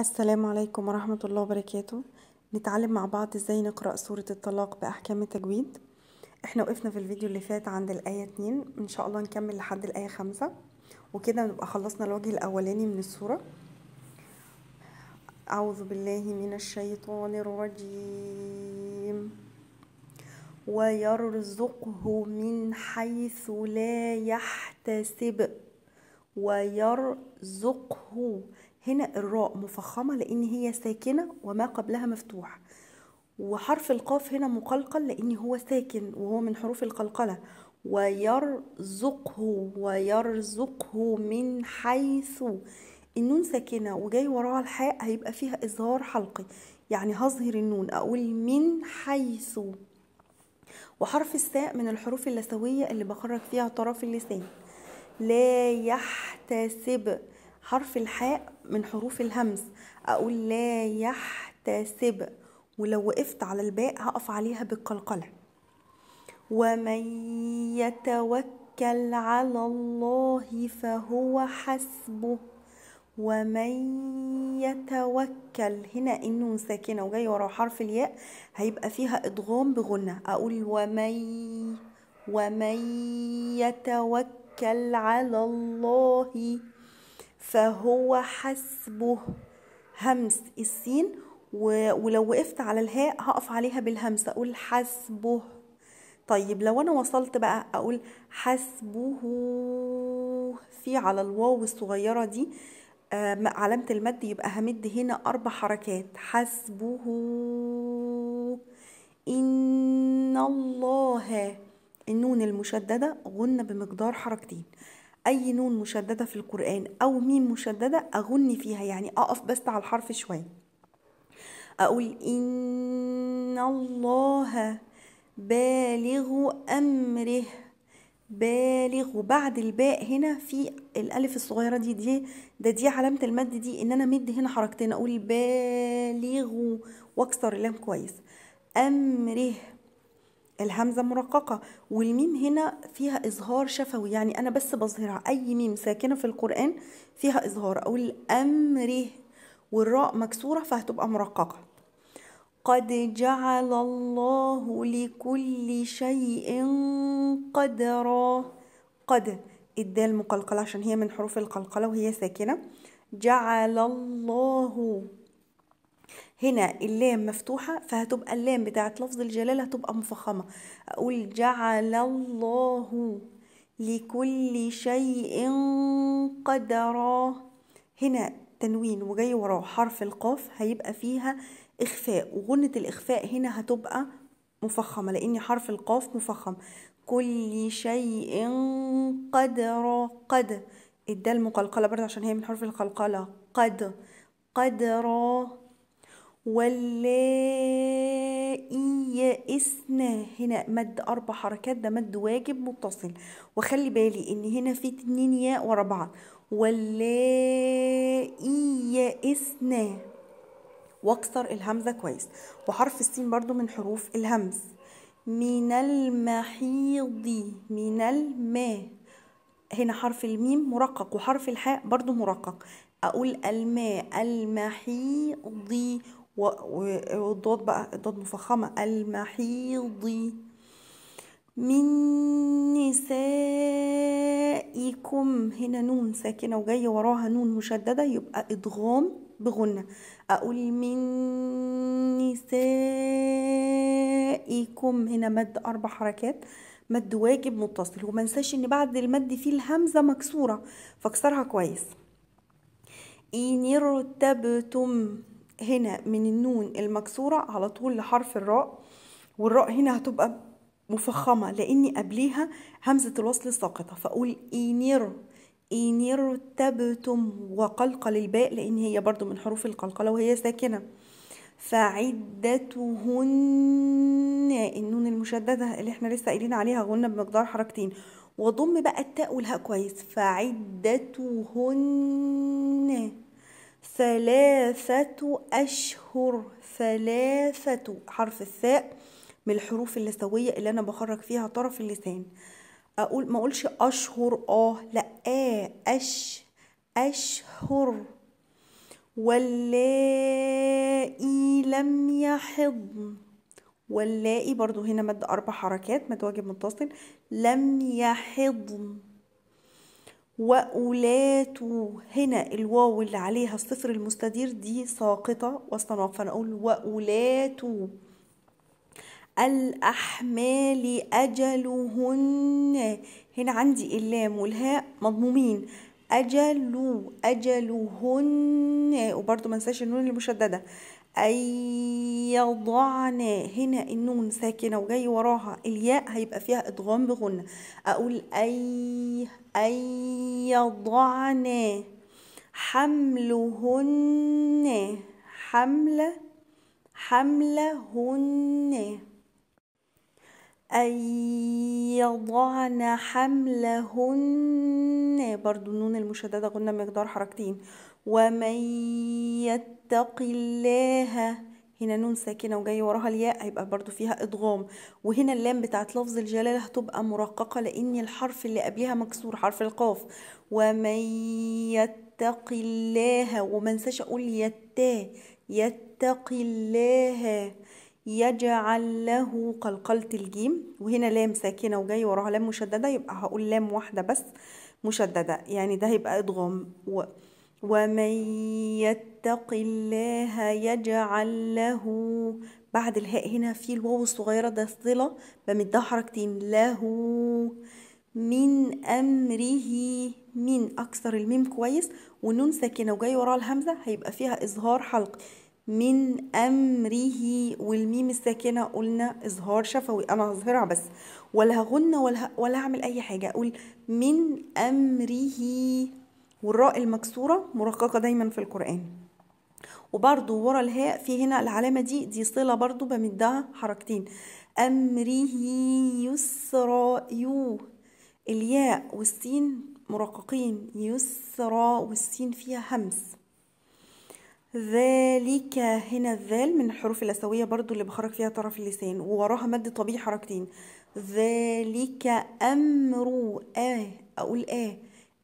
السلام عليكم ورحمة الله وبركاته نتعلم مع بعض ازاي نقرأ سورة الطلاق بأحكام التجويد احنا وقفنا في الفيديو اللي فات عند الآية 2 ان شاء الله نكمل لحد الآية 5 وكده نبقى خلصنا الوجه الأولاني من السورة أعوذ بالله من الشيطان الرجيم ويرزقه من حيث لا يحتسب ويرزقه هنا الراء مفخمة لأن هي ساكنة وما قبلها مفتوح وحرف القاف هنا مقلقل لأن هو ساكن وهو من حروف القلقلة ويرزقه ويرزقه من حيث النون ساكنة وجاي وراها الحاء هيبقى فيها إظهار حلقي يعني هظهر النون أقول من حيث وحرف الساء من الحروف اللسوية اللي بخرج فيها طرف اللسان لا يحتسب حرف الحاء من حروف الهمز أقول لا يحتسب ولو وقفت على الباء هقف عليها بالقلقلة ومن يتوكل على الله فهو حسبه ومن يتوكل هنا انه ساكنة وجاي ورا حرف الياء هيبقى فيها إضغام بغنة أقول ومن ومن يتوكل على الله فهو حسبه همس السين ولو وقفت على الهاء هقف عليها بالهمس اقول حسبه طيب لو انا وصلت بقى اقول حسبه في على الواو الصغيره دي آه، علامه المد يبقى همد هنا اربع حركات حسبه ان الله النون المشدده غنى بمقدار حركتين اي نون مشدده في القران او ميم مشدده اغن فيها يعني اقف بس على الحرف شويه اقول ان الله بالغ امره بالغ وبعد الباء هنا في الالف الصغيره دي دي ده دي علامه المد دي ان انا مد هنا حركتين اقول بالغ واكسر اللام كويس امره الهمزة مرققة والميم هنا فيها إظهار شفوي يعني أنا بس بظهرها أي ميم ساكنة في القرآن فيها إظهار أقول أمره والراء مكسورة فهتبقى مرققة قد جعل الله لكل شيء قدرا قد الدال مقلقلة عشان هي من حروف القلقلة وهي ساكنة جعل الله هنا اللام مفتوحة فهتبقى اللام بتاعت لفظ الجلالة هتبقى مفخمة أقول جعل الله لكل شيء قدرا هنا تنوين وجاي وراه حرف القاف هيبقى فيها إخفاء وغنة الإخفاء هنا هتبقى مفخمة لأن حرف القاف مفخم كل شيء قدرا قد الدال مقلقلة برضه عشان هي من حرف القلقلة قد قدرا واللائي يئسنا هنا مد أربع حركات ده مد واجب متصل وخلي بالي إن هنا في اتنين ياء ورا بعض واللائي يئسنا واكسر الهمزة كويس وحرف السين برضو من حروف الهمز من المحيض من الماء هنا حرف الميم مرقق وحرف الحاء برضو مرقق أقول الماء المحيض والضاد بقى الضاد مفخمة المحيض من نسائكم هنا نون ساكنة وجاية وراها نون مشددة يبقى إدغام بغنة أقول من نسائكم هنا مد أربع حركات مد واجب متصل وما نساش ان بعد المد فيه الهمزة مكسورة فاكسرها كويس إن ارتبتم هنا من النون المكسورة على طول لحرف الراء والراء هنا هتبقى مفخمة لأني قبليها همزة الوصل الساقطة فأقول إينير إينير تبتم وقلقل الباء لأن هي برضو من حروف القلقلة وهي ساكنة فعدتهن النون المشددة اللي احنا لسه قايلين عليها غنى بمقدار حركتين وضم بقى التاء والهاء كويس فعدتهن ثلاثة أشهر ثلاثة حرف الثاء من الحروف اللسوية اللي أنا بخرج فيها طرف اللسان أقول ما أقولش أشهر آه لأ آه أش أشهر واللائي لم يحضن واللائي برضو هنا مد أربع حركات مد واجب متصل لم يحضن وأولات هنا الواو اللي عليها الصفر المستدير دي ساقطة وسط النقط فنقول وأولات الأحمال أجلهن هنا عندي اللام والهاء مضمومين أجل أجلهن وبرضو ما ننساش النون المشددة أي يضعن هنا النون ساكنة وجاي وراها الياء هيبقى فيها إدغام بغنة أقول أي أن يضعن حملهن حمل حملهن أن يضعن حملهن برضو النون المشددة قلنا مقدار حركتين ومن يتق الله هنا نون ساكنه وجاي وراها الياء هيبقى برضو فيها ادغام وهنا اللام بتاعت لفظ الجلاله هتبقى مرققه لان الحرف اللي قبلها مكسور حرف القاف ومن يتق الله ومنساش اقول يتا يتق الله يجعل له قلقلة الجيم وهنا لام ساكنة وجاي وراها لام مشددة يبقى هقول لام واحدة بس مشددة يعني ده هيبقى إدغام و... ومن يتق الله يجعل له بعد الهاء هنا في الواو الصغيرة ده صلة بمدها حركتين له من أمره من أكثر الميم كويس ونون ساكنة وجاي وراها الهمزة هيبقى فيها إظهار حلق من أمره والميم الساكنة قلنا إظهار شفوي أنا هظهرها بس ولا هغن ولا ولا هعمل أي حاجة أقول من أمره والراء المكسورة مرققة دايما في القرآن وبرضو ورا الهاء في هنا العلامة دي دي صلة برضو بمدها حركتين أمره يسرا يو الياء والسين مرققين يسرا والسين فيها همس ذلك هنا الذال من الحروف الأسوية برضو اللي بخرج فيها طرف اللسان ووراها مد طبيعي حركتين ذلك أمر آه أقول آه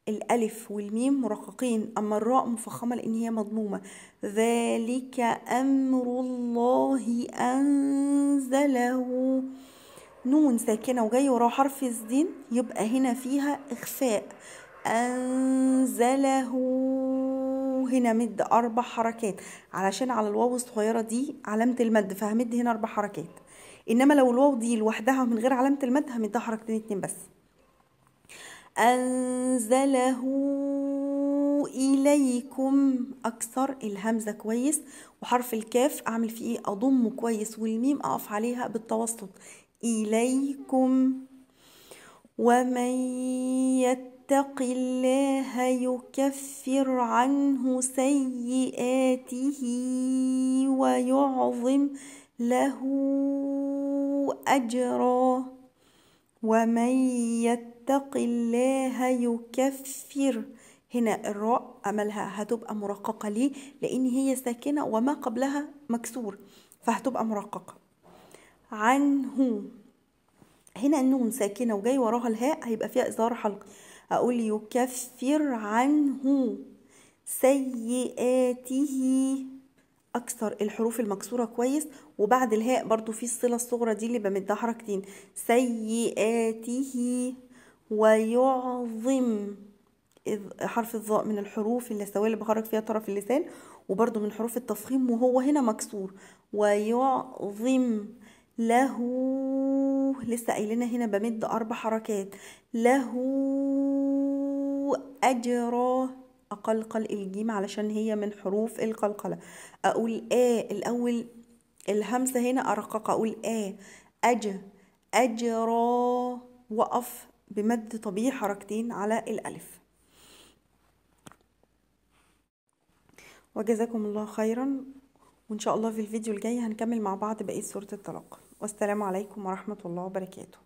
الألف والميم مرققين أما الراء مفخمة لأن هي مضمومة ذلك أمر الله أنزله نون ساكنة وجاي وراه حرف الزين يبقى هنا فيها إخفاء أنزله هنا مد أربع حركات علشان على الواو الصغيرة دي علامة المد فهمد هنا أربع حركات إنما لو الواو دي لوحدها من غير علامة المد همدها حركتين اتنين بس أنزله إليكم أكثر الهمزة كويس وحرف الكاف أعمل فيه إيه أضمه كويس والميم أقف عليها بالتوسط إليكم ومن يتق الله يكفر عنه سيئاته ويعظم له أجرا ومن يتق يتق الله يكفر هنا الراء عملها هتبقى مرققة ليه؟ لأن هي ساكنة وما قبلها مكسور فهتبقى مرققة عنه هنا النون ساكنة وجاي وراها الهاء هيبقى فيها إظهار حلق أقول يكفر عنه سيئاته أكثر الحروف المكسورة كويس وبعد الهاء برضو في الصلة الصغرى دي اللي بمدها حركتين سيئاته ويعظم حرف الظاء من الحروف النسوية اللي بخرج فيها طرف اللسان وبرده من حروف التفخيم وهو هنا مكسور ويعظم له لسه قايلنا هنا بمد أربع حركات له أجر أقلقل الجيم علشان هي من حروف القلقلة أقول آ الأول الهمسة هنا أرقق أقول آ أج أجرى وقف بمد طبيعي حركتين على الألف وجزاكم الله خيرا وإن شاء الله في الفيديو الجاي هنكمل مع بعض بقية سورة الطلاق والسلام عليكم ورحمة الله وبركاته